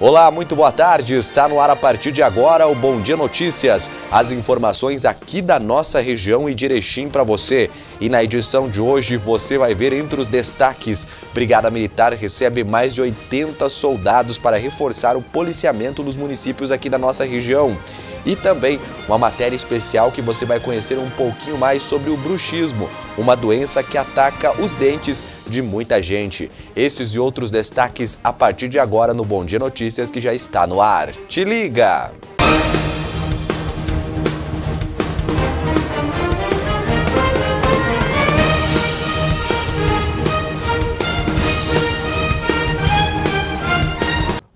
Olá, muito boa tarde. Está no ar a partir de agora o Bom Dia Notícias. As informações aqui da nossa região e de Erechim para você. E na edição de hoje você vai ver entre os destaques: Brigada Militar recebe mais de 80 soldados para reforçar o policiamento nos municípios aqui da nossa região e também uma matéria especial que você vai conhecer um pouquinho mais sobre o bruxismo, uma doença que ataca os dentes de muita gente. Esses e outros destaques a partir de agora no Bom Dia Notícias que já está no ar. Te liga!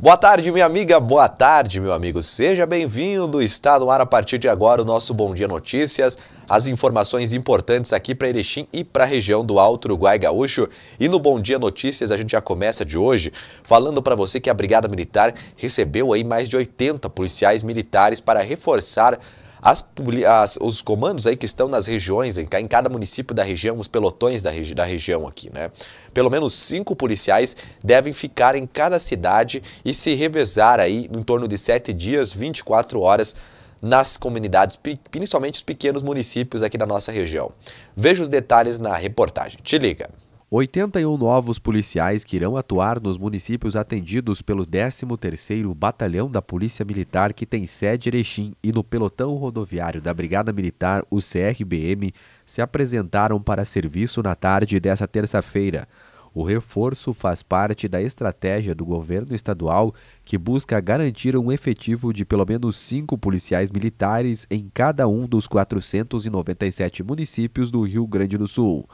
Boa tarde, minha amiga, boa tarde, meu amigo. Seja bem-vindo. Está no ar a partir de agora o nosso Bom Dia Notícias, as informações importantes aqui para Erechim e para a região do Alto Uruguai Gaúcho. E no Bom Dia Notícias a gente já começa de hoje falando para você que a Brigada Militar recebeu aí mais de 80 policiais militares para reforçar as, as, os comandos aí que estão nas regiões, em, em cada município da região, os pelotões da, regi da região aqui, né? Pelo menos cinco policiais devem ficar em cada cidade e se revezar aí em torno de sete dias, 24 horas, nas comunidades, principalmente os pequenos municípios aqui da nossa região. Veja os detalhes na reportagem. Te liga! 81 novos policiais que irão atuar nos municípios atendidos pelo 13º Batalhão da Polícia Militar que tem sede em Erechim e no pelotão rodoviário da Brigada Militar, o CRBM, se apresentaram para serviço na tarde dessa terça-feira. O reforço faz parte da estratégia do governo estadual que busca garantir um efetivo de pelo menos cinco policiais militares em cada um dos 497 municípios do Rio Grande do Sul.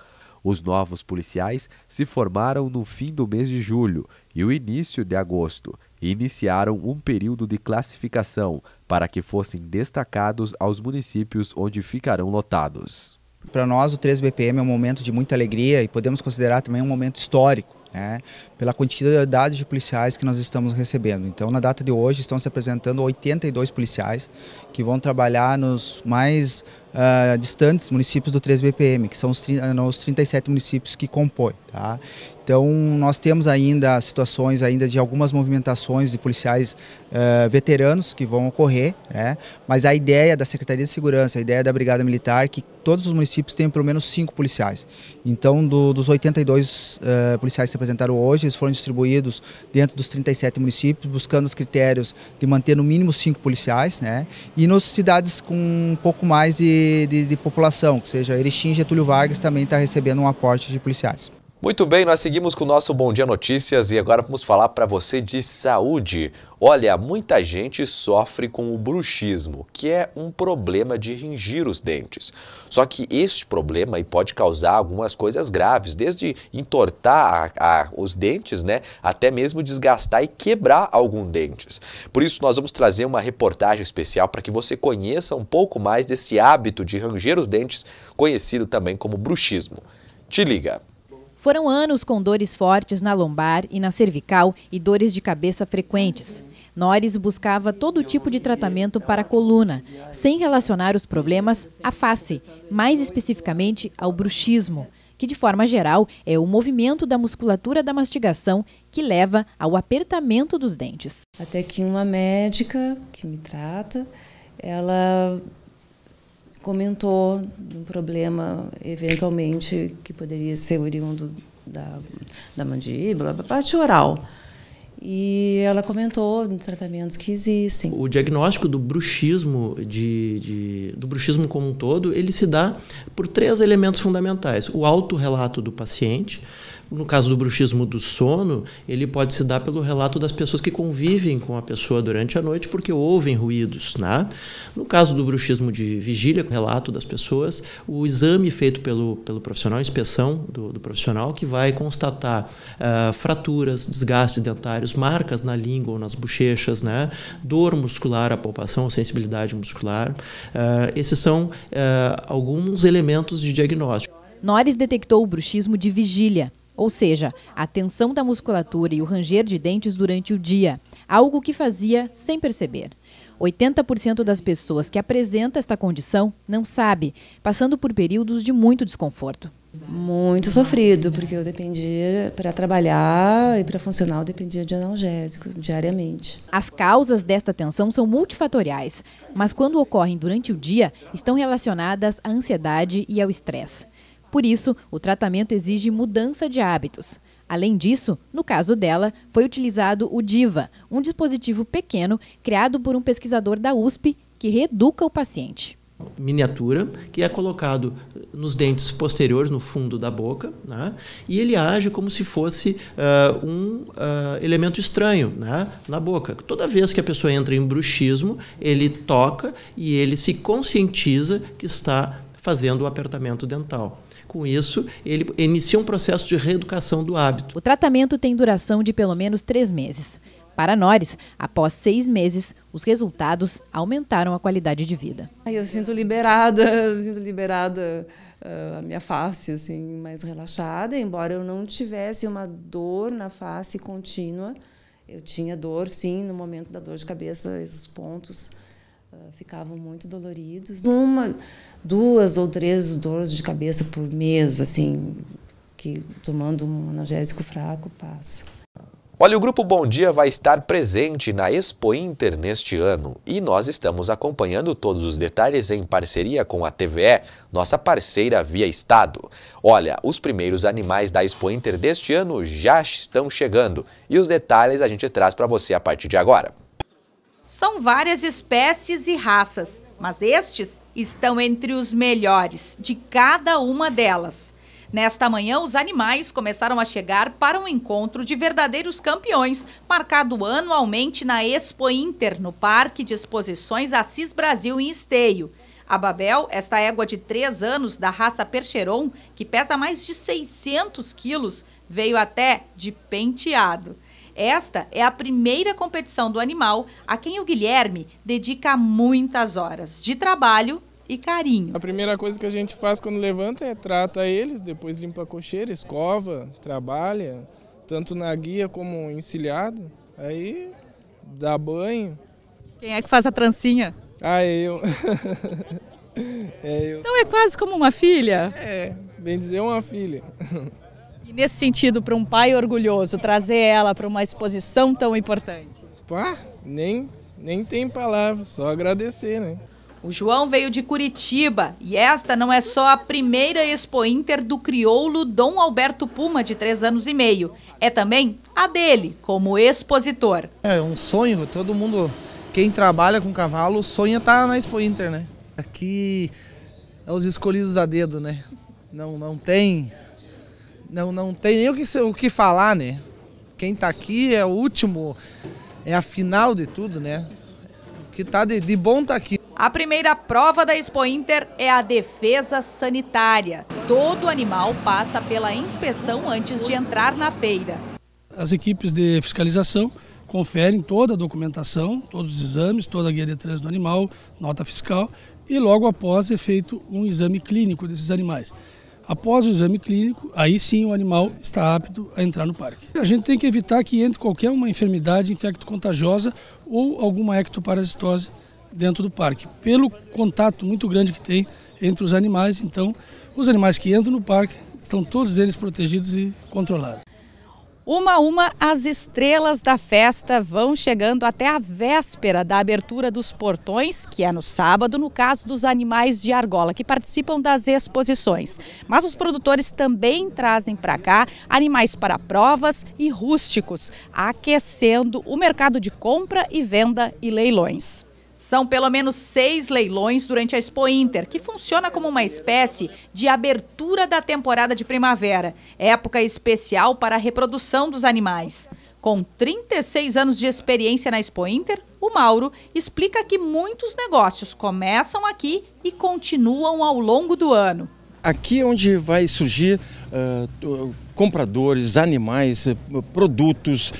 Os novos policiais se formaram no fim do mês de julho e o início de agosto e iniciaram um período de classificação para que fossem destacados aos municípios onde ficarão lotados. Para nós, o 3 BPM é um momento de muita alegria e podemos considerar também um momento histórico. Né, pela quantidade de policiais que nós estamos recebendo. Então, na data de hoje, estão se apresentando 82 policiais que vão trabalhar nos mais uh, distantes municípios do 3 BPM, que são os, ah, os 37 municípios que compõem. Tá? Então, nós temos ainda situações ainda de algumas movimentações de policiais uh, veteranos que vão ocorrer, né? mas a ideia da Secretaria de Segurança, a ideia da Brigada Militar, que todos os municípios têm pelo menos cinco policiais. Então, do, dos 82 uh, eh, policiais que se apresentaram hoje, eles foram distribuídos dentro dos 37 municípios, buscando os critérios de manter no mínimo cinco policiais, né? e nas cidades com um pouco mais de, de, de população, que seja Erechim, Getúlio Vargas também está recebendo um aporte de policiais. Muito bem, nós seguimos com o nosso Bom Dia Notícias e agora vamos falar para você de saúde. Olha, muita gente sofre com o bruxismo, que é um problema de ringir os dentes. Só que este problema pode causar algumas coisas graves, desde entortar a, a, os dentes, né, até mesmo desgastar e quebrar alguns dentes. Por isso, nós vamos trazer uma reportagem especial para que você conheça um pouco mais desse hábito de ranger os dentes, conhecido também como bruxismo. Te liga! Foram anos com dores fortes na lombar e na cervical e dores de cabeça frequentes. Nores buscava todo tipo de tratamento para a coluna, sem relacionar os problemas à face, mais especificamente ao bruxismo, que de forma geral é o movimento da musculatura da mastigação que leva ao apertamento dos dentes. Até que uma médica que me trata, ela comentou um problema, eventualmente, que poderia ser oriundo da, da mandíbula, da parte oral. E ela comentou tratamentos que existem. O diagnóstico do bruxismo, de, de, do bruxismo como um todo, ele se dá por três elementos fundamentais. O autorrelato do paciente, no caso do bruxismo do sono, ele pode se dar pelo relato das pessoas que convivem com a pessoa durante a noite porque ouvem ruídos. Né? No caso do bruxismo de vigília, relato das pessoas, o exame feito pelo, pelo profissional, a inspeção do, do profissional, que vai constatar uh, fraturas, desgastes dentários, marcas na língua ou nas bochechas, né? dor muscular, a palpação, sensibilidade muscular. Uh, esses são uh, alguns elementos de diagnóstico. Nores detectou o bruxismo de vigília, ou seja, a tensão da musculatura e o ranger de dentes durante o dia, algo que fazia sem perceber. 80% das pessoas que apresenta esta condição não sabe, passando por períodos de muito desconforto. Muito sofrido, porque eu dependia para trabalhar e para funcionar, eu dependia de analgésicos diariamente. As causas desta tensão são multifatoriais, mas quando ocorrem durante o dia, estão relacionadas à ansiedade e ao estresse. Por isso, o tratamento exige mudança de hábitos. Além disso, no caso dela, foi utilizado o DIVA, um dispositivo pequeno criado por um pesquisador da USP que reeduca o paciente miniatura que é colocado nos dentes posteriores, no fundo da boca, né? e ele age como se fosse uh, um uh, elemento estranho né? na boca. Toda vez que a pessoa entra em bruxismo, ele toca e ele se conscientiza que está fazendo o apertamento dental. Com isso, ele inicia um processo de reeducação do hábito. O tratamento tem duração de pelo menos três meses. Para nós, após seis meses, os resultados aumentaram a qualidade de vida. Eu sinto liberada, eu sinto liberada uh, a minha face, assim, mais relaxada. Embora eu não tivesse uma dor na face contínua, eu tinha dor, sim, no momento da dor de cabeça, esses pontos ah, ficavam muito doloridos. Uma, duas ou três dores de cabeça por mês, assim, que tomando um analgésico fraco passa. Olha, o Grupo Bom Dia vai estar presente na Expo Inter neste ano e nós estamos acompanhando todos os detalhes em parceria com a TVE, nossa parceira via Estado. Olha, os primeiros animais da Expo Inter deste ano já estão chegando e os detalhes a gente traz para você a partir de agora. São várias espécies e raças, mas estes estão entre os melhores de cada uma delas. Nesta manhã, os animais começaram a chegar para um encontro de verdadeiros campeões, marcado anualmente na Expo Inter, no Parque de Exposições Assis Brasil em Esteio. A Babel, esta égua de 3 anos da raça Percheron, que pesa mais de 600 quilos, veio até de penteado. Esta é a primeira competição do animal a quem o Guilherme dedica muitas horas de trabalho e carinho. A primeira coisa que a gente faz quando levanta é trata eles, depois limpa a cocheira, escova, trabalha, tanto na guia como encilhado. Aí dá banho. Quem é que faz a trancinha? Ah, é eu. é eu. Então é quase como uma filha? É, bem dizer, é uma filha. nesse sentido, para um pai orgulhoso, trazer ela para uma exposição tão importante? Pá, nem, nem tem palavra, só agradecer, né? O João veio de Curitiba e esta não é só a primeira Expo Inter do crioulo Dom Alberto Puma, de três anos e meio. É também a dele, como expositor. É um sonho, todo mundo, quem trabalha com cavalo, sonha estar tá na Expo Inter, né? Aqui é os escolhidos a dedo, né? Não, não tem não, não tem nem o que, o que falar, né? Quem tá aqui é o último, é a final de tudo, né? O que tá de, de bom tá aqui. A primeira prova da Expo Inter é a defesa sanitária. Todo animal passa pela inspeção antes de entrar na feira. As equipes de fiscalização conferem toda a documentação, todos os exames, toda a guia de trânsito do animal, nota fiscal e logo após é feito um exame clínico desses animais. Após o exame clínico, aí sim o animal está apto a entrar no parque. A gente tem que evitar que entre qualquer uma enfermidade infecto-contagiosa ou alguma ectoparasitose dentro do parque, pelo contato muito grande que tem entre os animais. Então, os animais que entram no parque estão todos eles protegidos e controlados. Uma a uma, as estrelas da festa vão chegando até a véspera da abertura dos portões, que é no sábado, no caso dos animais de argola, que participam das exposições. Mas os produtores também trazem para cá animais para provas e rústicos, aquecendo o mercado de compra e venda e leilões. São pelo menos seis leilões durante a Expo Inter, que funciona como uma espécie de abertura da temporada de primavera, época especial para a reprodução dos animais. Com 36 anos de experiência na Expo Inter, o Mauro explica que muitos negócios começam aqui e continuam ao longo do ano. Aqui é onde vai surgir uh, compradores, animais, eh, produtos.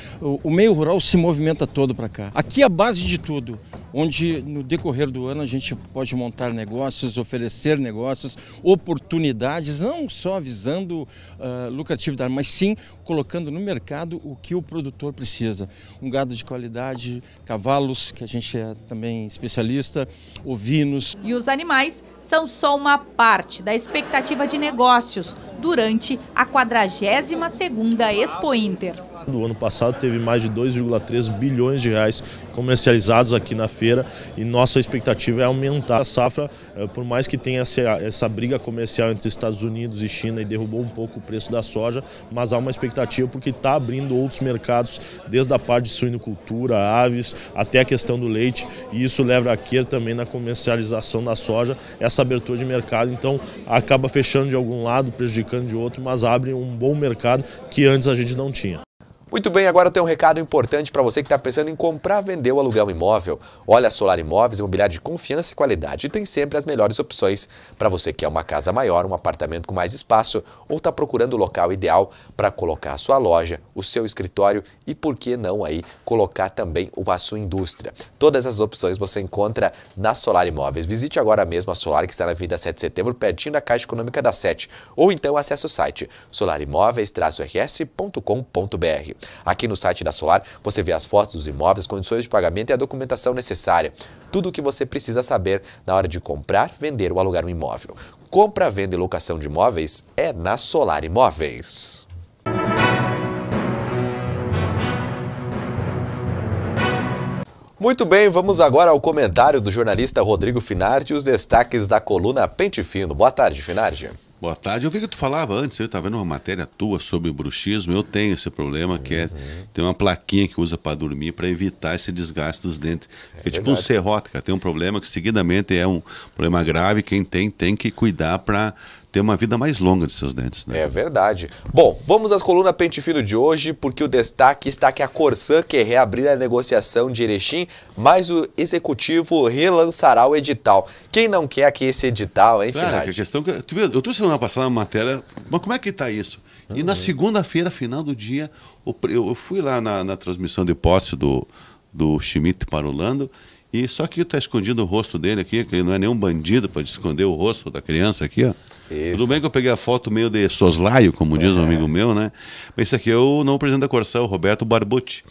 O meio rural se movimenta todo para cá. Aqui é a base de tudo, onde no decorrer do ano a gente pode montar negócios, oferecer negócios, oportunidades, não só visando uh, lucratividade, mas sim colocando no mercado o que o produtor precisa. Um gado de qualidade, cavalos, que a gente é também especialista, ovinos. E os animais são só uma parte da expectativa de negócios durante a quadragésima 22ª Expo Inter. Do ano passado teve mais de 2,3 bilhões de reais comercializados aqui na feira e nossa expectativa é aumentar a safra, eh, por mais que tenha essa, briga comercial entre Estados Unidos e China e derrubou um pouco o preço da soja, mas há uma expectativa porque está abrindo outros mercados, desde a parte de suinocultura, aves, até a questão do leite e isso leva a queira também na comercialização da soja, essa abertura de mercado, então acaba fechando de algum lado, prejudicando de outro, mas abre um bom mercado que antes a gente não tinha. Muito bem, agora eu tenho um recado importante para você que está pensando em comprar, vender ou alugar um imóvel. Olha, a Solar Imóveis é imobiliário de confiança e qualidade e tem sempre as melhores opções para você que é uma casa maior, um apartamento com mais espaço ou está procurando o local ideal para colocar a sua loja, o seu escritório e, por que não aí, colocar também a sua indústria. Todas as opções você encontra na Solar Imóveis. Visite agora mesmo a Solar, que está na Avenida 7 de Setembro, pertinho da Caixa Econômica da Sete, ou então acesse o site solarimóveis-rs.com.br. Aqui no site da Solar você vê as fotos dos imóveis, condições de pagamento e a documentação necessária. Tudo o que você precisa saber na hora de comprar, vender ou alugar um imóvel. Compra, venda e locação de imóveis é na Solar Imóveis. Muito bem, vamos agora ao comentário do jornalista Rodrigo Finardi e os destaques da coluna Pente Fino. Boa tarde, Finardi. Boa tarde. Eu vi que tu falava antes, eu estava vendo uma matéria tua sobre bruxismo. Eu tenho esse problema que é ter uhum. tem uma plaquinha que usa para dormir para evitar esse desgaste dos dentes. É, é tipo um serrote, cara. Tem um problema que seguidamente é um problema grave. Quem tem tem que cuidar para ter uma vida mais longa de seus dentes. Né? É verdade. Bom, vamos às colunas Pente Fino de hoje, porque o destaque está que a Corsã quer reabrir a negociação de Erechim, mas o executivo relançará o edital. Quem não quer que esse edital, hein, claro, Finade? que a questão que... Tu viu, eu trouxe semana passada uma matéria, mas como é que está isso? E uhum. na segunda-feira, final do dia, eu fui lá na, na transmissão de posse do, do Schmidt para o Lando e só que está escondido o rosto dele aqui, que ele não é nenhum bandido, para esconder o rosto da criança aqui, ó. Isso. Tudo bem que eu peguei a foto meio de soslaio, como diz é. um amigo meu, né? Mas esse aqui é o não presidente da Corsel, Roberto Barbucci.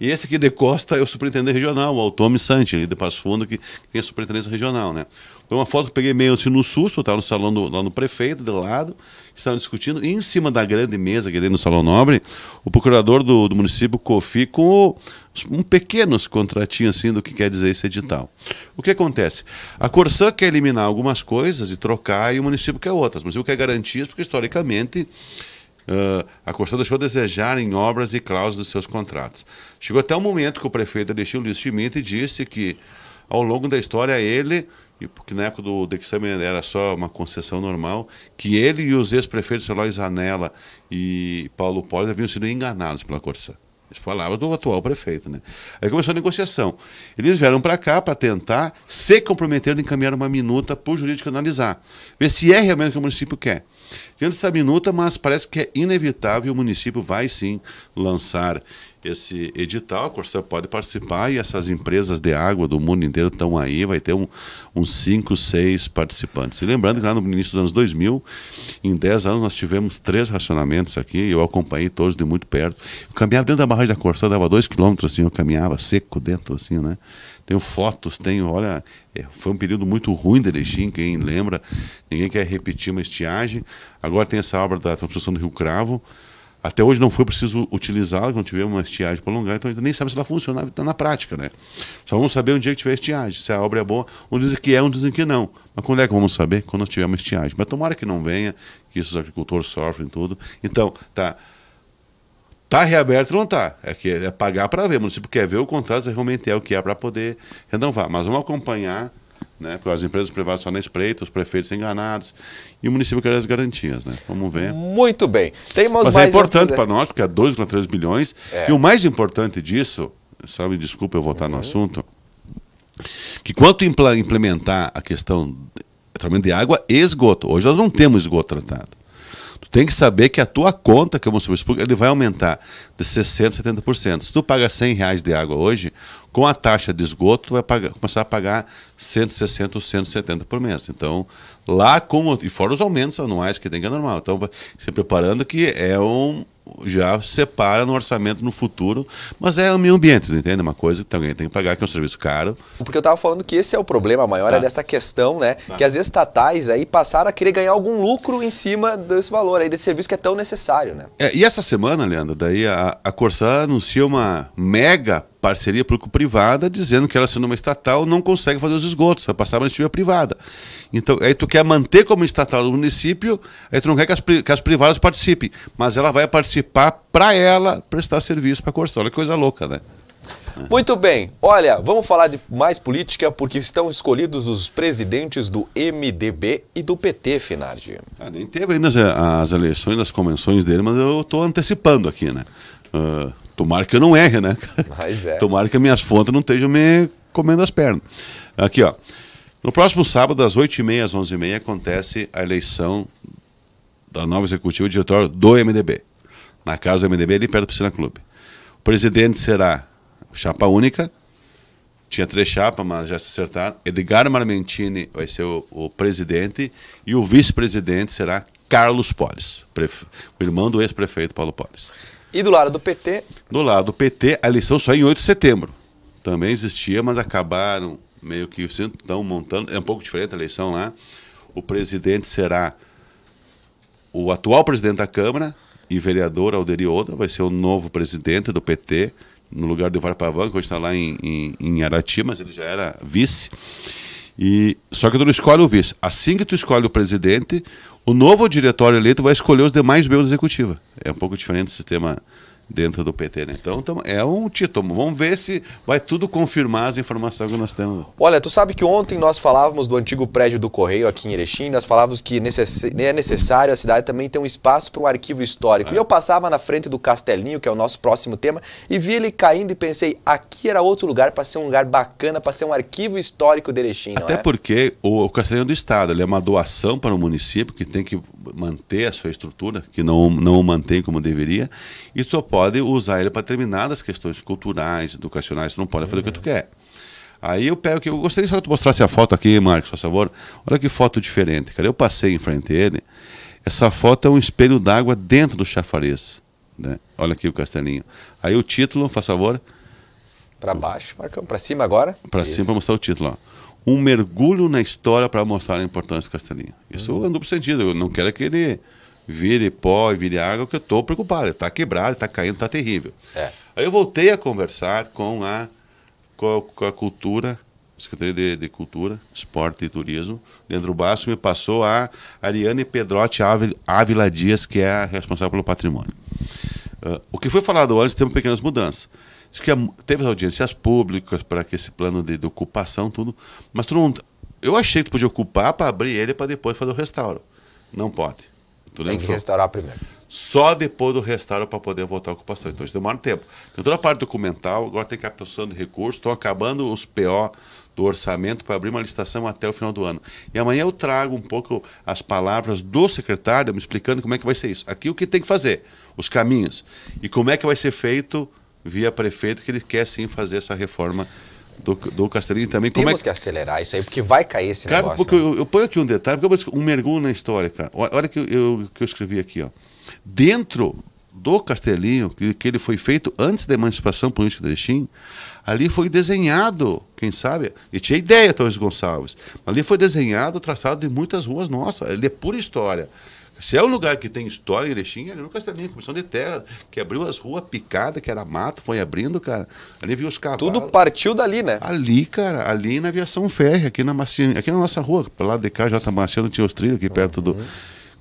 E esse aqui de Costa é o superintendente regional, o Altome Santi, ali de Passo Fundo, que tem a superintendência regional, né? foi uma foto que eu peguei meio assim no susto, estava no salão do, lá no prefeito, de lado, estavam discutindo, e em cima da grande mesa que tem no Salão Nobre, o procurador do, do município, Cofi, com um pequeno contratinho assim do que quer dizer esse edital. O que acontece? A Corsã quer eliminar algumas coisas e trocar, e o município quer outras. O município quer garantias, porque historicamente uh, a Constituição deixou a desejar em obras e cláusulas dos seus contratos. Chegou até o momento que o prefeito Alexandre Luiz Schmidt disse que, ao longo da história, ele, porque na época do Dexame era só uma concessão normal, que ele e os ex-prefeitos Eloy Zanella e Paulo Poli haviam sido enganados pela Corsã. As palavras do atual prefeito, né? Aí começou a negociação. Eles vieram para cá para tentar se comprometer de encaminhar uma minuta para o jurídico analisar. Ver se é realmente o que o município quer diante dessa minuta, mas parece que é inevitável, o município vai sim lançar esse edital, a Corsair pode participar e essas empresas de água do mundo inteiro estão aí, vai ter um, uns 5, 6 participantes. E lembrando que lá no início dos anos 2000, em 10 anos nós tivemos três racionamentos aqui, eu acompanhei todos de muito perto. Eu caminhava dentro da barragem da Corsair, dava 2 quilômetros assim, eu caminhava seco dentro assim, né? Tenho fotos, tenho, olha, é, foi um período muito ruim de Erechim, quem lembra, ninguém quer repetir uma estiagem. Agora tem essa obra da construção do Rio Cravo, até hoje não foi preciso utilizá-la, quando tiver uma estiagem prolongada, então a gente nem sabe se ela funcionava na prática, né? Só vamos saber um dia é que tiver estiagem, se a obra é boa. Uns dizem que é, uns dizem que não. Mas quando é que vamos saber? Quando tiver uma estiagem. Mas tomara que não venha, que esses agricultores sofrem tudo. Então, tá. Tá reaberto ou não tá? É que é pagar para ver. O município quer ver o contrato, realmente é o que é para poder renovar. Mas vamos acompanhar né? Porque as empresas privadas só na espreita, os prefeitos enganados e o município quer as garantias. Né? Vamos ver. Muito bem. Tem Mas é importante para nós, porque é 2,3 bilhões. É. E o mais importante disso, só me desculpa eu voltar uhum. no assunto, que quanto implementar a questão é, tratamento de água e esgoto. Hoje nós não temos esgoto tratado. Tu tem que saber que a tua conta, que é o serviço público, ele vai aumentar de 60% a 70%. Se tu paga 100 reais de água hoje, com a taxa de esgoto, tu vai pagar, começar a pagar 160 ou 170 por mês. Então, lá com... E fora os aumentos anuais que tem, que é normal. Então, se preparando que é um já separa no orçamento no futuro, mas é o meio ambiente, entende? É uma coisa que alguém tem que pagar, que é um serviço caro. Porque eu estava falando que esse é o problema maior, é tá. é dessa questão, né? Tá. Que as estatais aí passaram a querer ganhar algum lucro em cima desse valor aí, desse serviço que é tão necessário, né? É, e essa semana, Leandro, daí a, a Corsã anuncia uma mega parceria público-privada, dizendo que ela sendo uma estatal não consegue fazer os esgotos, vai passar para uma iniciativa privada. Então, aí tu quer manter como estatal o município, aí tu não quer que as, que as privadas participem, mas ela vai participar para ela prestar serviço para a corção. Olha que coisa louca, né? Muito bem, olha, vamos falar de mais política porque estão escolhidos os presidentes do MDB e do PT, Finardi. Ah, nem teve ainda as, as eleições, as convenções dele, mas eu estou antecipando aqui, né? Uh, tomara que eu não erre, né? Mas é. tomara que minhas fontes não estejam me comendo as pernas. Aqui, ó. No próximo sábado, às 8h30 às 11h30, acontece a eleição da nova executiva diretora do MDB. Na casa do MDB, ali perto do Piscina Clube. O presidente será chapa única, tinha três chapas, mas já se acertaram. Edgar Marmentini vai ser o, o presidente e o vice-presidente será Carlos Polis, prefe... o irmão do ex-prefeito Paulo Polis. E do lado do PT? Do lado do PT, a eleição só é em 8 de setembro. Também existia, mas acabaram meio que estão montando, é um pouco diferente a eleição lá. O presidente será o atual presidente da Câmara e vereador Alderio Oda, vai ser o novo presidente do PT, no lugar do Varpavan, que hoje está lá em, em, em Arati, mas ele já era vice. E, só que tu não escolhe o vice. Assim que tu escolhe o presidente, o novo diretório eleito vai escolher os demais membros da executiva. É um pouco diferente o sistema dentro do PT. Né? Então é um título. Vamos ver se vai tudo confirmar as informações que nós temos. Olha, tu sabe que ontem nós falávamos do antigo prédio do Correio aqui em Erechim, nós falávamos que necess... Né, é necessário a cidade também ter um espaço para um arquivo histórico. É. E eu passava na frente do Castelinho, que é o nosso próximo tema, e vi ele caindo e pensei, aqui era outro lugar para ser um lugar bacana, para ser um arquivo histórico de Erechim. Até é? porque o Castelinho é do Estado, ele é uma doação para o município que tem que manter a sua estrutura, que não, não o mantém como deveria, e tu só pode usar ele para determinadas questões culturais, educacionais, tu não pode fazer o que tu quer. Aí eu pego que eu gostaria só que tu mostrasse a foto aqui, Marcos, por favor. Olha que foto diferente, cara. Eu passei em frente a ele. Essa foto é um espelho d'água dentro do chafariz. Né? Olha aqui o castelinho. Aí o título, por favor. Para baixo, Marcão. Para cima agora? Para cima, para mostrar o título. Ó um mergulho na história para mostrar a importância do Castelinho. Isso uhum. é duplo sentido. Eu não quero é que ele vire pó e vire água, que eu estou preocupado. Ele está quebrado, está caindo, está terrível. É. Aí eu voltei a conversar com a, com a, com a cultura, Secretaria de, de, Cultura, Esporte e Turismo. Leandro Basso me passou a Ariane Pedrotti Ávila Dias, que é a responsável pelo patrimônio. Uh, o que foi falado antes tem pequenas mudanças. Diz que é teve audiências públicas para que esse plano de, de, ocupação, tudo. Mas tu não, eu achei que tu podia ocupar para abrir ele para depois fazer o restauro. Não pode. Tu Tem que falou? restaurar primeiro. Só depois do restauro para poder voltar à ocupação. Então isso demora um tempo. Tem toda a parte documental, agora tem captação de recursos, estão acabando os PO do orçamento para abrir uma licitação até o final do ano. E amanhã eu trago um pouco as palavras do secretário me explicando como é que vai ser isso. Aqui o que tem que fazer, os caminhos e como é que vai ser feito via prefeito que ele quer sim fazer essa reforma do, do Castelinho também. Temos como é que... que acelerar isso aí, porque vai cair esse cara, negócio. Porque né? eu, eu, ponho aqui um detalhe, porque um mergulho na história, cara. Olha que eu, que eu escrevi aqui, ó. Dentro do Castelinho, que, que ele foi feito antes da emancipação política de Erechim, ali foi desenhado, quem sabe, e tinha ideia, Torres Gonçalves, ali foi desenhado o traçado de muitas ruas nossas, ele é pura história. Se é um lugar que tem história, Erechim, ali no Castelinho, Comissão de Terra, que abriu as ruas picadas, que era mato, foi abrindo, cara. Ali viu os cavalos. Tudo partiu dali, né? Ali, cara, ali na aviação férrea, aqui na, aqui na nossa rua, lá de cá, J. Macedo, tinha os trilhos aqui perto uhum. do...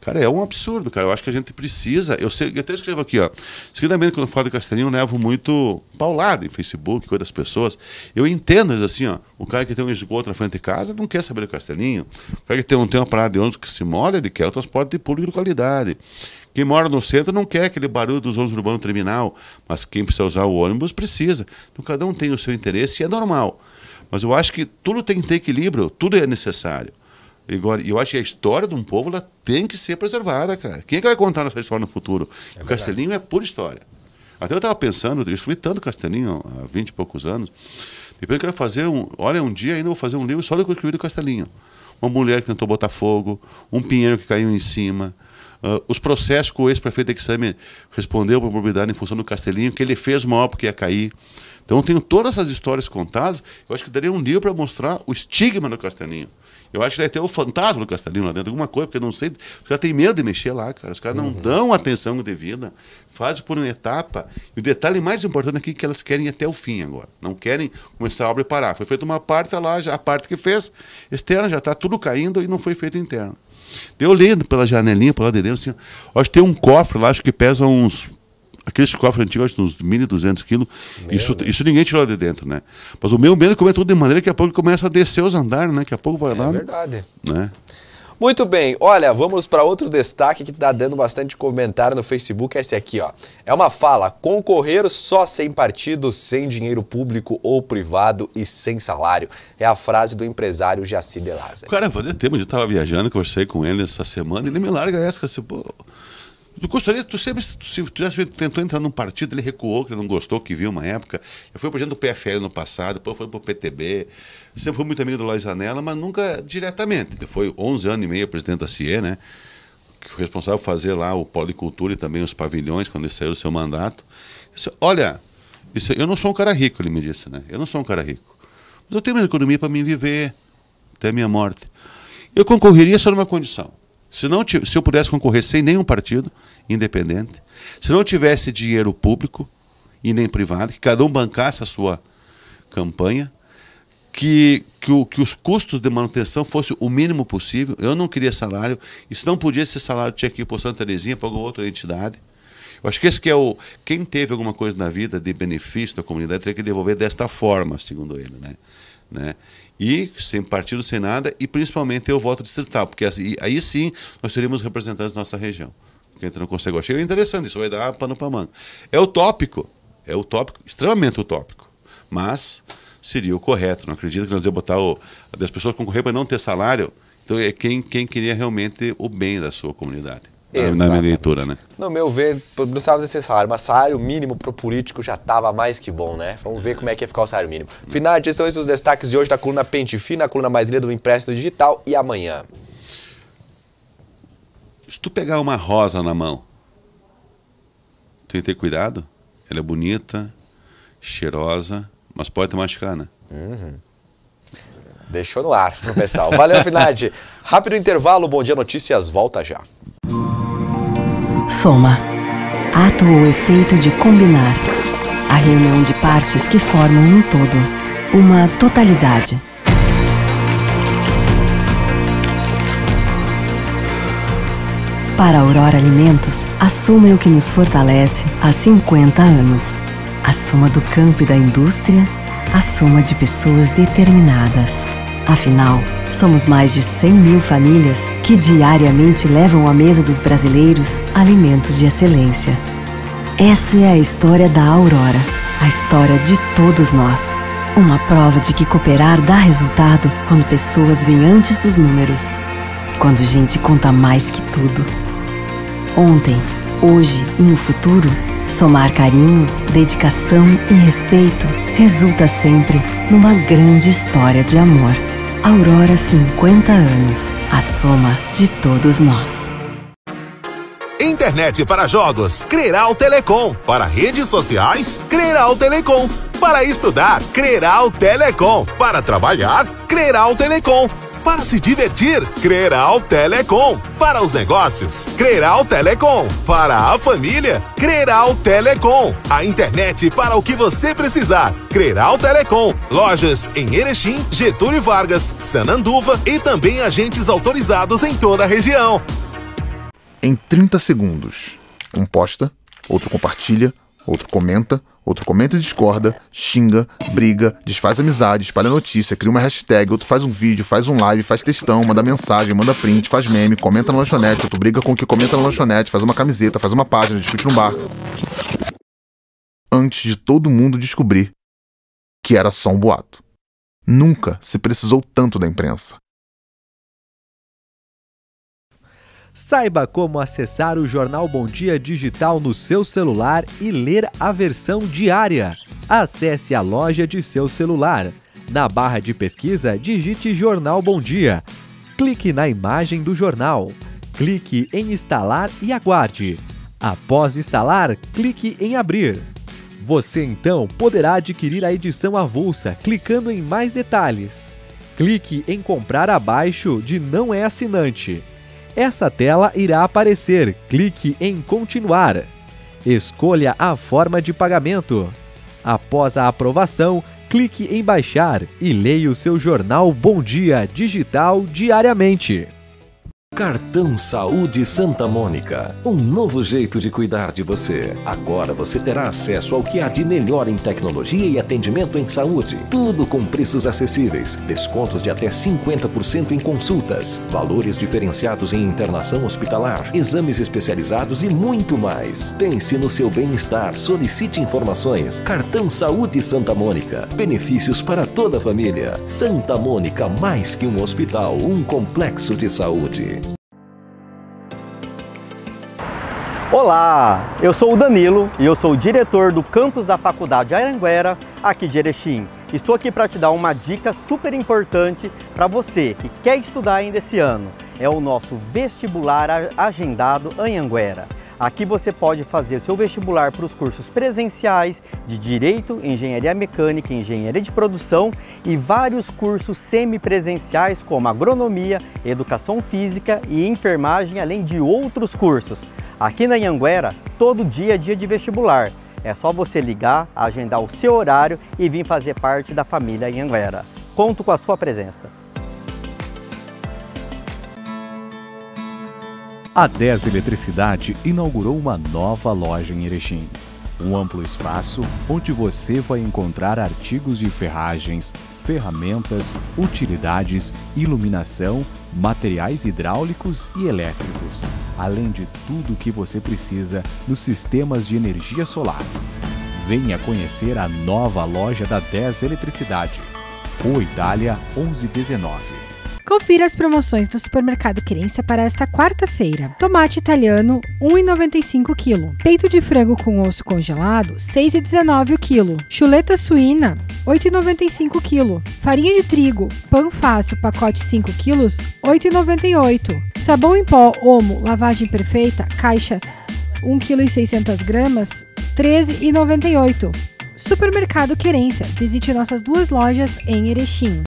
Cara, é um absurdo, cara. Eu acho que a gente precisa. Eu, sei, eu até escrevo aqui, ó. Seguidamente, quando eu falo de Castelinho, eu levo muito paulado em Facebook, coisa das pessoas. Eu entendo, mas assim, ó. O cara que tem um esgoto na frente de casa não quer saber do Castelinho. O cara que tem, um, tem uma parada de ônibus que se molha, ele quer o transporte público de qualidade. Quem mora no centro não quer aquele barulho dos ônibus urbanos terminal, mas quem precisa usar o ônibus precisa. Então cada um tem o seu interesse e é normal. Mas eu acho que tudo tem que ter equilíbrio, tudo é necessário. Igor, eu acho que a história de um povo ela tem que ser preservada, cara. Quem é que vai contar nossa história no futuro? É o Castelinho é pura história. Até eu estava pensando, eu escrevi tanto Castelinho há 20 e poucos anos. Depois eu quero fazer um. Olha, um dia ainda vou fazer um livro só do que eu escrevi do Castelinho. Uma mulher que tentou botar fogo, um pinheiro que caiu em cima. Uh, os processos que o ex-prefeito Exame respondeu para a propriedade em função do Castelinho, que ele fez uma porque ia cair. Então eu tenho todas essas histórias contadas. Eu acho que daria um livro para mostrar o estigma do Castelinho. Eu acho que deve ter o fantasma do Castelinho lá dentro, alguma coisa, porque não sei. Os caras têm medo de mexer lá, cara. Os caras não uhum. dão atenção devida. Fazem por uma etapa. E o detalhe mais importante aqui é que elas querem até o fim agora. Não querem começar a obra e parar. Foi feita uma parte lá, já, a parte que fez, externa, já está tudo caindo e não foi feito interna. Eu lendo pela janelinha, por lá de dentro, assim, acho que tem um cofre lá, acho que pesa uns Aqueles cofres antigos de uns 1.200 quilos, isso, isso ninguém tirou de dentro, né? Mas o meu medo como é tudo de maneira que a pouco começa a descer os andares, né? Que a pouco vai é lá. É verdade. Né? Muito bem, olha, vamos para outro destaque que está dando bastante comentário no Facebook, é esse aqui, ó. É uma fala, concorrer só sem partido, sem dinheiro público ou privado e sem salário. É a frase do empresário Jaci de Lázaro. Cara, fazia tempo, eu estava viajando, conversei com ele essa semana, ele me larga essa, assim, pô, Tu gostaria, tu sempre, se tu tivesse, tentou entrar num partido, ele recuou, que ele não gostou, que viu uma época. Eu fui presidente do PFL no passado, depois fui pro PTB. Sempre fui muito amigo do Lois Anela, mas nunca diretamente. Ele foi 11 anos e meio presidente da CIE, né? Que foi responsável por fazer lá o Policultura e também os pavilhões, quando ele saiu do seu mandato. disse, Olha, isso, eu não sou um cara rico, ele me disse, né? Eu não sou um cara rico. Mas eu tenho uma economia para me viver até a minha morte. Eu concorreria só numa condição se, não, se eu pudesse concorrer sem nenhum partido, independente, se não tivesse dinheiro público e nem privado, que cada um bancasse a sua campanha, que, que, o, que os custos de manutenção fossem o mínimo possível. Eu não queria salário, e se não podia ser salário, tinha que ir para Santa Terezinha, para alguma outra entidade. Eu acho que esse que é o. Quem teve alguma coisa na vida de benefício da comunidade teria que devolver desta forma, segundo ele. Né? Né? E sem partido, sem nada, e principalmente o voto distrital, porque aí, assim, aí sim nós teríamos representantes da nossa região. quem a gente não consegue. Eu achei interessante, isso vai dar pano para manga. É utópico, é utópico, extremamente utópico, mas seria o correto. Não acredito que nós devemos botar o, as pessoas concorrer para não ter salário. Então é quem, quem queria realmente o bem da sua comunidade. Exatamente. na minha leitura, né? No meu ver, não precisava ser salário, mas salário mínimo para o político já estava mais que bom, né? Vamos ver como é que ia ficar o salário mínimo. Final, esses são esses os destaques de hoje da coluna Pente Fina, a coluna mais linda do Empréstimo Digital e amanhã. Se tu pegar uma rosa na mão, tem que ter cuidado. Ela é bonita, cheirosa, mas pode te machucar, né? Uhum. Deixou no ar pro pessoal. Valeu, Finardi. Rápido intervalo, Bom Dia Notícias, volta já. Soma. Ato ou efeito de combinar. A reunião de partes que formam um todo. Uma totalidade. Para Aurora Alimentos, a soma é o que nos fortalece há 50 anos. A soma do campo e da indústria, a soma de pessoas determinadas. Afinal, somos mais de 100 mil famílias que diariamente levam à mesa dos brasileiros alimentos de excelência. Essa é a história da Aurora, a história de todos nós. Uma prova de que cooperar dá resultado quando pessoas vêm antes dos números. Quando gente conta mais que tudo. Ontem, hoje e no futuro, somar carinho, dedicação e respeito resulta sempre numa grande história de amor. Aurora 50 anos, a soma de todos nós. Internet para jogos, Creral Telecom. Para redes sociais, Creral Telecom. Para estudar, Creral Telecom. Para trabalhar, Creral Telecom. Para se divertir, Creral Telecom. Para os negócios, Creral Telecom. Para a família, Creral Telecom. A internet para o que você precisar. Creral Telecom. Lojas em Erechim, Getúlio Vargas, Sananduva e também agentes autorizados em toda a região. Em 30 segundos, um posta, outro compartilha, Outro comenta, outro comenta e discorda, xinga, briga, desfaz amizade, espalha notícia, cria uma hashtag, outro faz um vídeo, faz um live, faz textão, manda mensagem, manda print, faz meme, comenta na lanchonete, outro briga com o que comenta na lanchonete, faz uma camiseta, faz uma página, discute no bar. Antes de todo mundo descobrir que era só um boato. Nunca se precisou tanto da imprensa. Saiba como acessar o Jornal Bom Dia Digital no seu celular e ler a versão diária. Acesse a loja de seu celular. Na barra de pesquisa, digite Jornal Bom Dia. Clique na imagem do jornal. Clique em Instalar e aguarde. Após instalar, clique em Abrir. Você então poderá adquirir a edição avulsa clicando em mais detalhes. Clique em comprar abaixo de não é assinante essa tela irá aparecer. Clique em Continuar. Escolha a forma de pagamento. Após a aprovação, clique em Baixar e leia o seu jornal Bom Dia Digital diariamente. Cartão Saúde Santa Mônica. Um novo jeito de cuidar de você. Agora você terá acesso ao que há de melhor em tecnologia e atendimento em saúde. Tudo com preços acessíveis, descontos de até 50% em consultas, valores diferenciados em internação hospitalar, exames especializados e muito mais. Pense no seu bem-estar, solicite informações. Cartão Saúde Santa Mônica. Benefícios para toda a família. Santa Mônica, mais que um hospital, um complexo de saúde. Olá, eu sou o Danilo e eu sou o diretor do campus da Faculdade Aranguera, aqui de Erechim. Estou aqui para te dar uma dica super importante para você que quer estudar ainda esse ano. É o nosso vestibular agendado Anhanguera. Aqui você pode fazer seu vestibular para os cursos presenciais de Direito, Engenharia Mecânica, Engenharia de Produção e vários cursos semipresenciais como Agronomia, Educação Física e Enfermagem, além de outros cursos. Aqui na Anhanguera, todo dia é dia de vestibular. É só você ligar, agendar o seu horário e vir fazer parte da família Anhanguera. Conto com a sua presença. A 10 Eletricidade inaugurou uma nova loja em Erechim. Um amplo espaço onde você vai encontrar artigos de ferragens, ferramentas, utilidades, iluminação, materiais hidráulicos e elétricos, além de tudo o que você precisa nos sistemas de energia solar. Venha conhecer a nova loja da 10 Eletricidade, Rua Itália 1119. Confira as promoções do Supermercado Querência para esta quarta-feira. Tomate italiano, 1,95 kg. Peito de frango com osso congelado, 6,19 o Chuleta suína, 8,95 kg. Farinha de trigo, pão fácil, pacote 5 kg, 8,98. Sabão em pó, Omo, lavagem perfeita, caixa 1,6 kg, 13,98. Supermercado Querência. Visite nossas duas lojas em Erechim.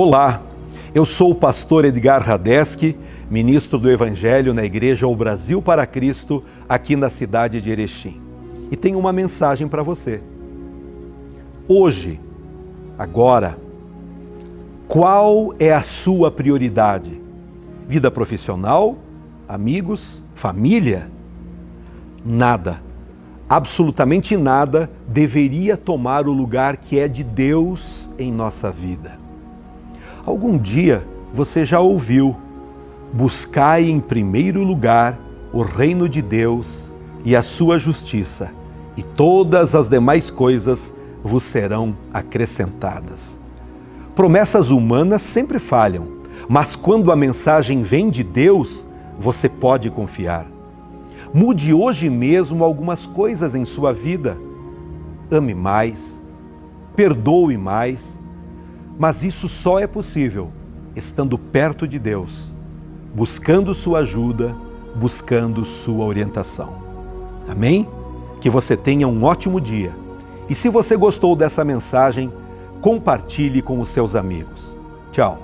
Olá, eu sou o pastor Edgar Radeschi, ministro do Evangelho na Igreja O Brasil para Cristo, aqui na cidade de Erechim. E tenho uma mensagem para você. Hoje, agora, qual é a sua prioridade? Vida profissional, amigos, família? Nada, absolutamente nada deveria tomar o lugar que é de Deus em nossa vida. Algum dia você já ouviu: buscai em primeiro lugar o reino de Deus e a sua justiça, e todas as demais coisas vos serão acrescentadas. Promessas humanas sempre falham, mas quando a mensagem vem de Deus, você pode confiar. Mude hoje mesmo algumas coisas em sua vida. Ame mais, perdoe mais mas isso só é possível estando perto de Deus, buscando sua ajuda, buscando sua orientação. Amém? Que você tenha um ótimo dia. E se você gostou dessa mensagem, compartilhe com os seus amigos. Tchau.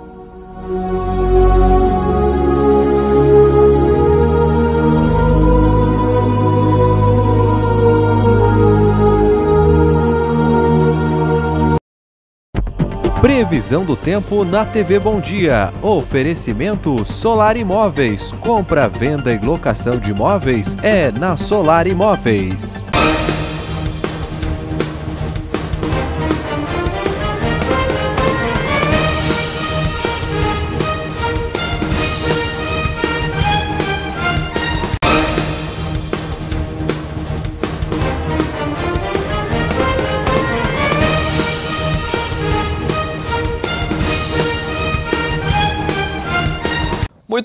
Previsão do tempo na TV Bom Dia. Oferecimento Solar Imóveis. Compra, venda e locação de imóveis é na Solar Imóveis.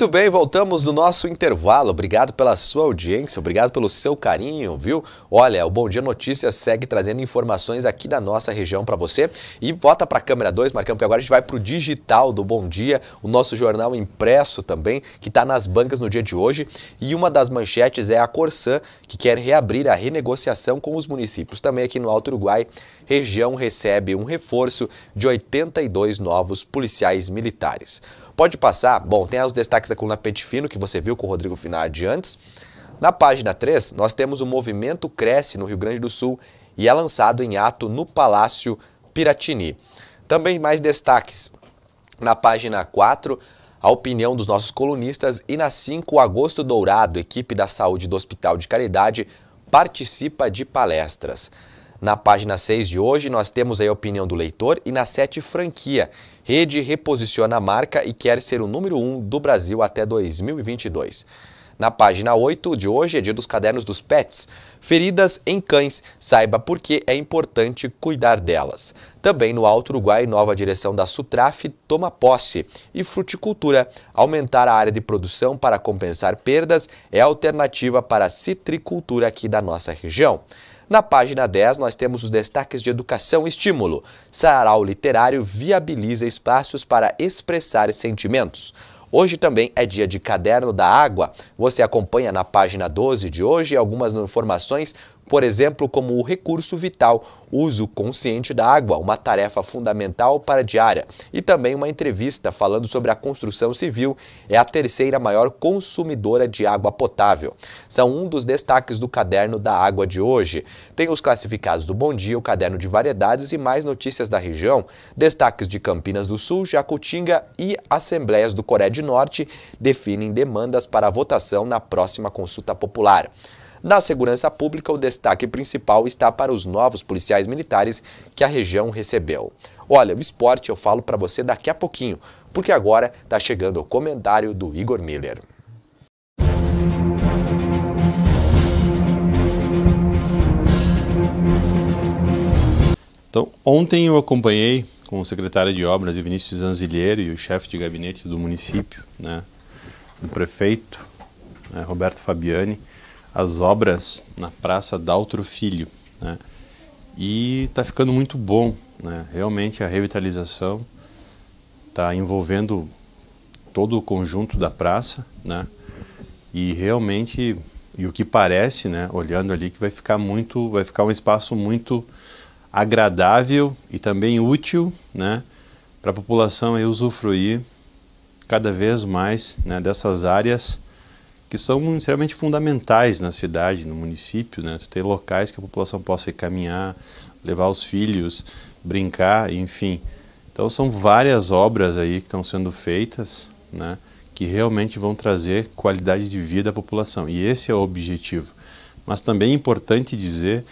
Muito bem, voltamos do nosso intervalo. Obrigado pela sua audiência, obrigado pelo seu carinho, viu? Olha, o Bom Dia Notícias segue trazendo informações aqui da nossa região para você. E volta para a câmera 2, Marcão, que agora a gente vai para o digital do Bom Dia, o nosso jornal impresso também, que está nas bancas no dia de hoje. E uma das manchetes é a Corsã, que quer reabrir a renegociação com os municípios. Também aqui no Alto Uruguai, região recebe um reforço de 82 novos policiais militares. Pode passar? Bom, tem os destaques da coluna Pente Fino, que você viu com o Rodrigo Finardi antes. Na página 3, nós temos o Movimento Cresce no Rio Grande do Sul e é lançado em ato no Palácio Piratini. Também mais destaques. Na página 4, a opinião dos nossos colunistas e na 5, Agosto Dourado, equipe da saúde do Hospital de Caridade, participa de palestras. Na página 6 de hoje, nós temos a opinião do leitor e na 7, franquia, Rede reposiciona a marca e quer ser o número 1 um do Brasil até 2022. Na página 8 de hoje é dia dos cadernos dos pets. Feridas em cães, saiba por que é importante cuidar delas. Também no Alto Uruguai, nova direção da Sutraf toma posse. E fruticultura, aumentar a área de produção para compensar perdas é alternativa para a citricultura aqui da nossa região. Na página 10, nós temos os destaques de educação e estímulo. Sarau literário viabiliza espaços para expressar sentimentos. Hoje também é dia de Caderno da Água. Você acompanha na página 12 de hoje algumas informações por exemplo, como o recurso vital, uso consciente da água, uma tarefa fundamental para a diária, e também uma entrevista falando sobre a construção civil, é a terceira maior consumidora de água potável. São um dos destaques do caderno da água de hoje. Tem os classificados do Bom Dia, o caderno de variedades e mais notícias da região, destaques de Campinas do Sul, Jacutinga e Assembleias do Coreia do Norte definem demandas para votação na próxima consulta popular. Na segurança pública, o destaque principal está para os novos policiais militares que a região recebeu. Olha, o esporte eu falo para você daqui a pouquinho, porque agora está chegando o comentário do Igor Miller. Então, ontem eu acompanhei com o secretário de obras, Vinícius Anzilheiro, e o chefe de gabinete do município, né, o prefeito, né, Roberto Fabiani, as obras na Praça Daltro Filho. Né? E está ficando muito bom. Né? Realmente a revitalização está envolvendo todo o conjunto da praça. Né? E realmente, e o que parece, né, olhando ali, que vai ficar muito, vai ficar um espaço muito agradável e também útil né, para a população usufruir cada vez mais né, dessas áreas que são extremamente fundamentais na cidade, no município, né? ter locais que a população possa caminhar, levar os filhos, brincar, enfim. Então são várias obras aí que estão sendo feitas, né? que realmente vão trazer qualidade de vida à população. E esse é o objetivo. Mas também é importante dizer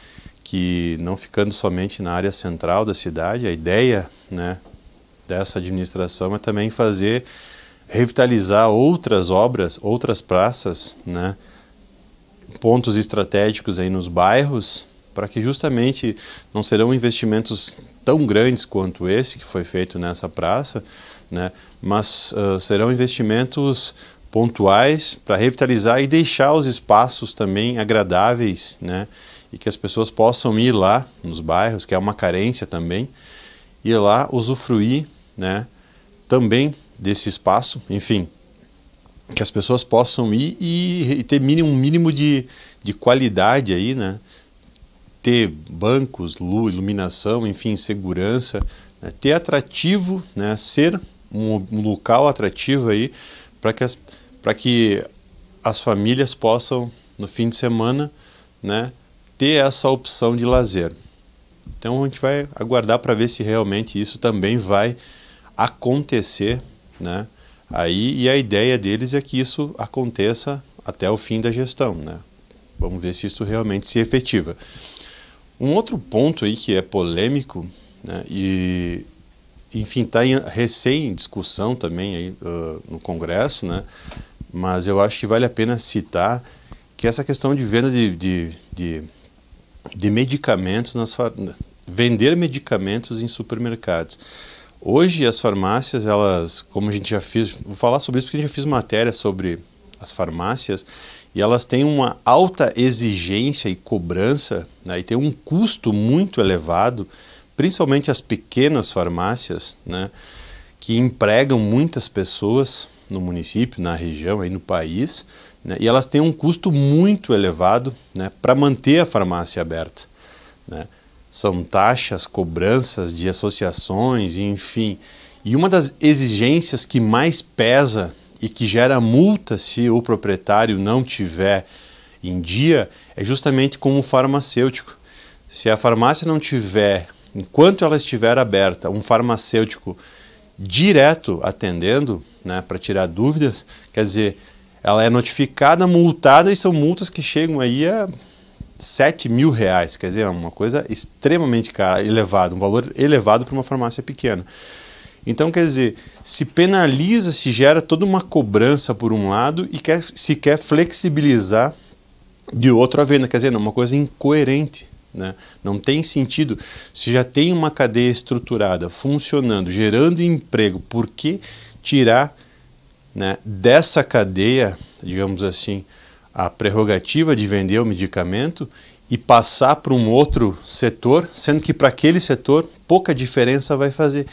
que não ficando somente na área central da cidade, a ideia né, dessa administração é também fazer revitalizar outras obras, outras praças, né? pontos estratégicos aí nos bairros, para que justamente não serão investimentos tão grandes quanto esse que foi feito nessa praça, né? mas uh, serão investimentos pontuais para revitalizar e deixar os espaços também agradáveis, né? e que as pessoas possam ir lá nos bairros, que é uma carência também, ir lá usufruir, né? também desse espaço, enfim, que as pessoas possam ir e, e ter mínimo, um mínimo de, de qualidade aí, né? Ter bancos, iluminação, enfim, segurança, né? ter atrativo, né? Ser um, um local atrativo aí para que as para que as famílias possam no fim de semana, né? Ter essa opção de lazer. Então a gente vai aguardar para ver se realmente isso também vai acontecer né? Aí, e a ideia deles é que isso aconteça até o fim da gestão, né? Vamos ver se isso realmente se efetiva. Um outro ponto aí que é polêmico, né, e enfim, está recém discussão também aí, uh, no Congresso, né? mas eu acho que vale a pena citar que essa questão de venda de, de, de, de medicamentos, nas, vender medicamentos em supermercados. Hoje as farmácias, elas, como a gente já fez, vou falar sobre isso porque a gente já fez matéria sobre as farmácias e elas têm uma alta exigência e cobrança, né, e tem um custo muito elevado, principalmente as pequenas farmácias, né, que empregam muitas pessoas no município, na região, aí no país, né, e elas têm um custo muito elevado né, para manter a farmácia aberta. Né? são taxas, cobranças de associações, enfim. E uma das exigências que mais pesa e que gera multa se o proprietário não tiver em dia é justamente como o farmacêutico. Se a farmácia não tiver, enquanto ela estiver aberta, um farmacêutico direto atendendo, né, para tirar dúvidas, quer dizer, ela é notificada, multada e são multas que chegam aí a 7 mil reais, quer dizer, é uma coisa extremamente cara, elevado, um valor elevado para uma farmácia pequena. Então, quer dizer, se penaliza, se gera toda uma cobrança por um lado e quer, se quer flexibilizar de outro a venda, quer dizer, uma coisa incoerente. Né? Não tem sentido. Se já tem uma cadeia estruturada, funcionando, gerando emprego, por que tirar né, dessa cadeia, digamos assim, a prerrogativa de vender o medicamento e passar para um outro setor, sendo que para aquele setor pouca diferença vai fazer.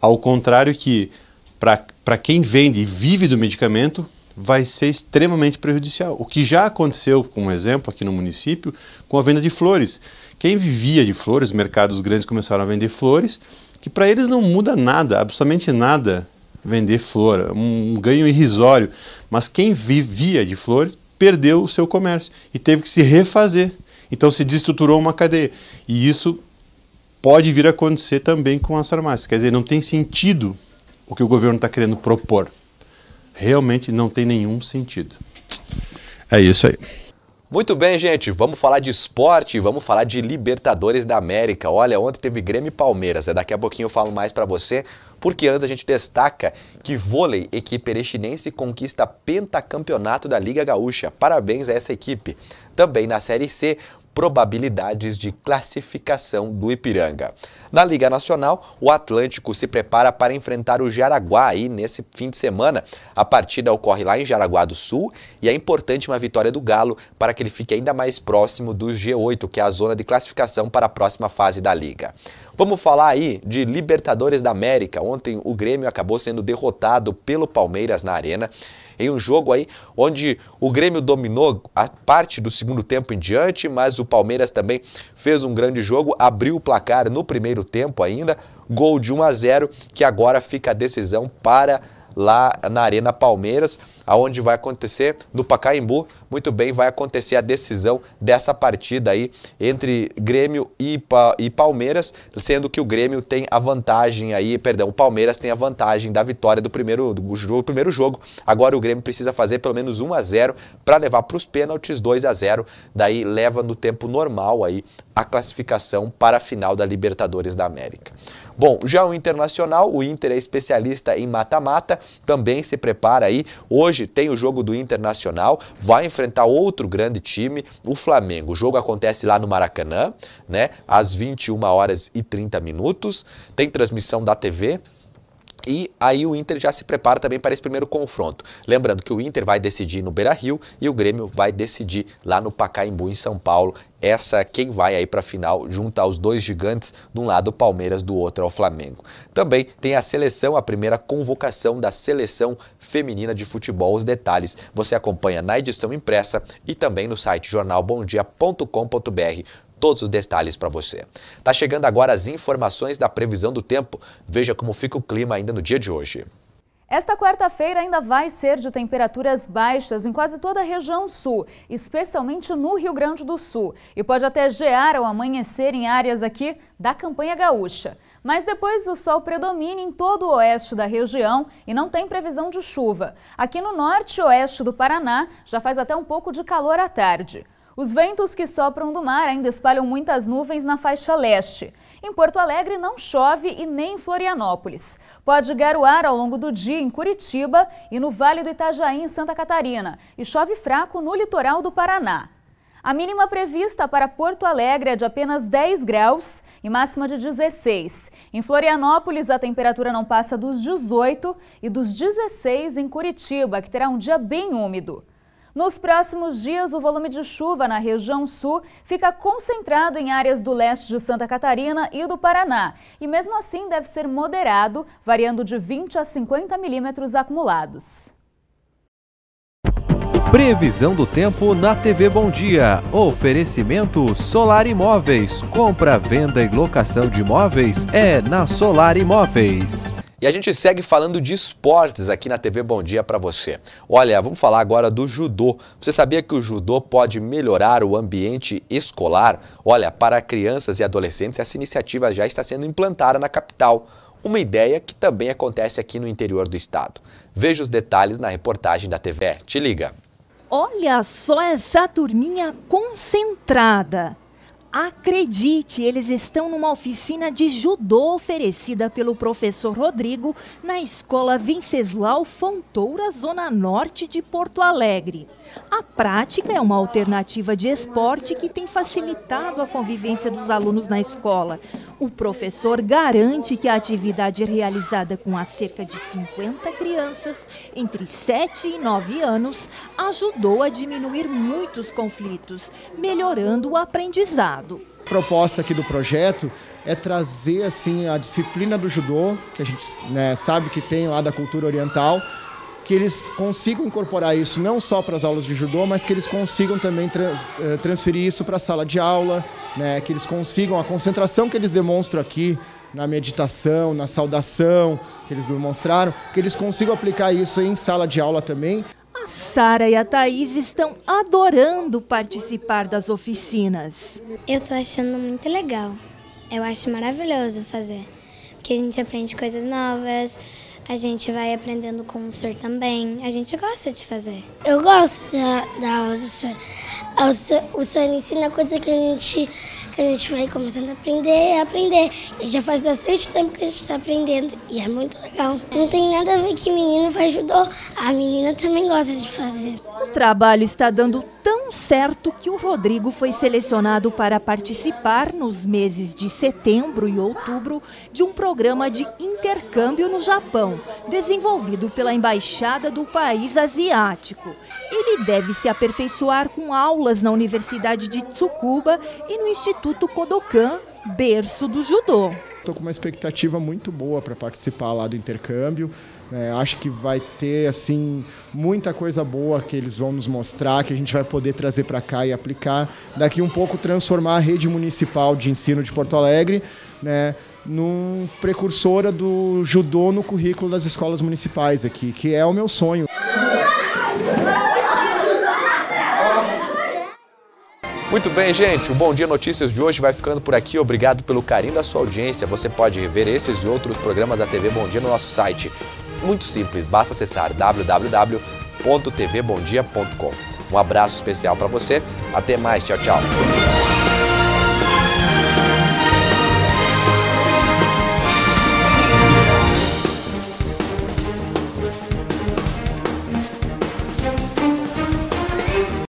Ao contrário que para quem vende e vive do medicamento, vai ser extremamente prejudicial. O que já aconteceu, com um exemplo aqui no município, com a venda de flores. Quem vivia de flores, mercados grandes começaram a vender flores, que para eles não muda nada, absolutamente nada vender flor, é um ganho irrisório. Mas quem vivia de flores perdeu o seu comércio e teve que se refazer. Então se destruturou uma cadeia. E isso pode vir a acontecer também com as farmácias. Quer dizer, não tem sentido o que o governo está querendo propor. Realmente não tem nenhum sentido. É isso aí. Muito bem, gente, vamos falar de esporte, vamos falar de Libertadores da América. Olha, ontem teve Grêmio e Palmeiras, né? daqui a pouquinho eu falo mais para você, porque antes a gente destaca que vôlei, equipe perechinense, conquista pentacampeonato da Liga Gaúcha. Parabéns a essa equipe. Também na Série C, probabilidades de classificação do Ipiranga. Na Liga Nacional, o Atlântico se prepara para enfrentar o Jaraguá e nesse fim de semana. A partida ocorre lá em Jaraguá do Sul e é importante uma vitória do Galo para que ele fique ainda mais próximo do G8, que é a zona de classificação para a próxima fase da Liga. Vamos falar aí de Libertadores da América. Ontem o Grêmio acabou sendo derrotado pelo Palmeiras na Arena em um jogo aí onde o Grêmio dominou a parte do segundo tempo em diante, mas o Palmeiras também fez um grande jogo, abriu o placar no primeiro tempo ainda, gol de 1 a 0, que agora fica a decisão para lá na Arena Palmeiras aonde vai acontecer no Pacaembu. Muito bem, vai acontecer a decisão dessa partida aí entre Grêmio e, e Palmeiras, sendo que o Grêmio tem a vantagem aí, perdão, o Palmeiras tem a vantagem da vitória do primeiro, do, do primeiro jogo. Agora o Grêmio precisa fazer pelo menos 1 a 0 para levar para os pênaltis 2 a 0, daí leva no tempo normal aí a classificação para a final da Libertadores da América. Bom, já o Internacional, o Inter é especialista em mata-mata, também se prepara aí. Hoje tem o jogo do Internacional, vai enfrentar outro grande time, o Flamengo. O jogo acontece lá no Maracanã, né? Às 21 horas e 30 minutos. Tem transmissão da TV, e aí o Inter já se prepara também para esse primeiro confronto. Lembrando que o Inter vai decidir no Beira-Rio e o Grêmio vai decidir lá no Pacaembu em São Paulo essa é quem vai aí para a final junta aos dois gigantes, de um lado o Palmeiras, do outro é o Flamengo. Também tem a seleção, a primeira convocação da seleção feminina de futebol. Os detalhes você acompanha na edição impressa e também no site jornalbomdia.com.br todos os detalhes para você. Tá chegando agora as informações da previsão do tempo. Veja como fica o clima ainda no dia de hoje. Esta quarta-feira ainda vai ser de temperaturas baixas em quase toda a região sul, especialmente no Rio Grande do Sul, e pode até gear ao amanhecer em áreas aqui da campanha gaúcha. Mas depois o sol predomina em todo o oeste da região e não tem previsão de chuva. Aqui no norte e oeste do Paraná já faz até um pouco de calor à tarde. Os ventos que sopram do mar ainda espalham muitas nuvens na faixa leste. Em Porto Alegre não chove e nem em Florianópolis. Pode garoar ao longo do dia em Curitiba e no Vale do Itajaí, em Santa Catarina. E chove fraco no litoral do Paraná. A mínima prevista para Porto Alegre é de apenas 10 graus e máxima de 16. Em Florianópolis, a temperatura não passa dos 18 e dos 16 em Curitiba, que terá um dia bem úmido. Nos próximos dias, o volume de chuva na região sul fica concentrado em áreas do leste de Santa Catarina e do Paraná, e mesmo assim deve ser moderado, variando de 20 a 50 milímetros acumulados. Previsão do tempo na TV Bom Dia. Oferecimento Solar Imóveis. Compra, venda e locação de imóveis é na Solar Imóveis. E a gente segue falando de esportes aqui na TV Bom Dia para você. Olha, vamos falar agora do judô. Você sabia que o judô pode melhorar o ambiente escolar? Olha, para crianças e adolescentes, essa iniciativa já está sendo implantada na capital. Uma ideia que também acontece aqui no interior do estado. Veja os detalhes na reportagem da TV. Te liga. Olha só essa turminha concentrada. Acredite, eles estão numa oficina de judô oferecida pelo professor Rodrigo na Escola Venceslau Fontoura, Zona Norte de Porto Alegre. A prática é uma alternativa de esporte que tem facilitado a convivência dos alunos na escola. O professor garante que a atividade realizada com as cerca de 50 crianças entre 7 e 9 anos ajudou a diminuir muitos conflitos, melhorando o aprendizado. A proposta aqui do projeto é trazer assim a disciplina do judô, que a gente né, sabe que tem lá da cultura oriental, que eles consigam incorporar isso não só para as aulas de judô, mas que eles consigam também tra eh, transferir isso para a sala de aula, né? que eles consigam a concentração que eles demonstram aqui na meditação, na saudação que eles demonstraram, que eles consigam aplicar isso em sala de aula também. A Sara e a Thaís estão adorando participar das oficinas. Eu estou achando muito legal. Eu acho maravilhoso fazer, porque a gente aprende coisas novas, a gente vai aprendendo com o senhor também. A gente gosta de fazer. Eu gosto da, da aula do senhor. O senhor, ensina coisas que a gente que a gente vai começando a aprender e aprender. E já faz bastante tempo que a gente está aprendendo e é muito legal. Não tem nada a ver que menino faz judô, a menina também gosta de fazer. O trabalho está dando certo que o Rodrigo foi selecionado para participar nos meses de setembro e outubro de um programa de intercâmbio no Japão, desenvolvido pela embaixada do país asiático. Ele deve se aperfeiçoar com aulas na Universidade de Tsukuba e no Instituto Kodokan, berço do judô estou com uma expectativa muito boa para participar lá do intercâmbio. É, acho que vai ter assim muita coisa boa que eles vão nos mostrar, que a gente vai poder trazer para cá e aplicar. Daqui um pouco transformar a rede municipal de ensino de Porto Alegre, né, num precursora do judô no currículo das escolas municipais aqui, que é o meu sonho. Muito bem, gente. O Bom Dia Notícias de hoje vai ficando por aqui. Obrigado pelo carinho da sua audiência. Você pode rever esses e outros programas da TV Bom Dia no nosso site. Muito simples, basta acessar www.tvbomdia.com. Um abraço especial para você. Até mais. Tchau, tchau.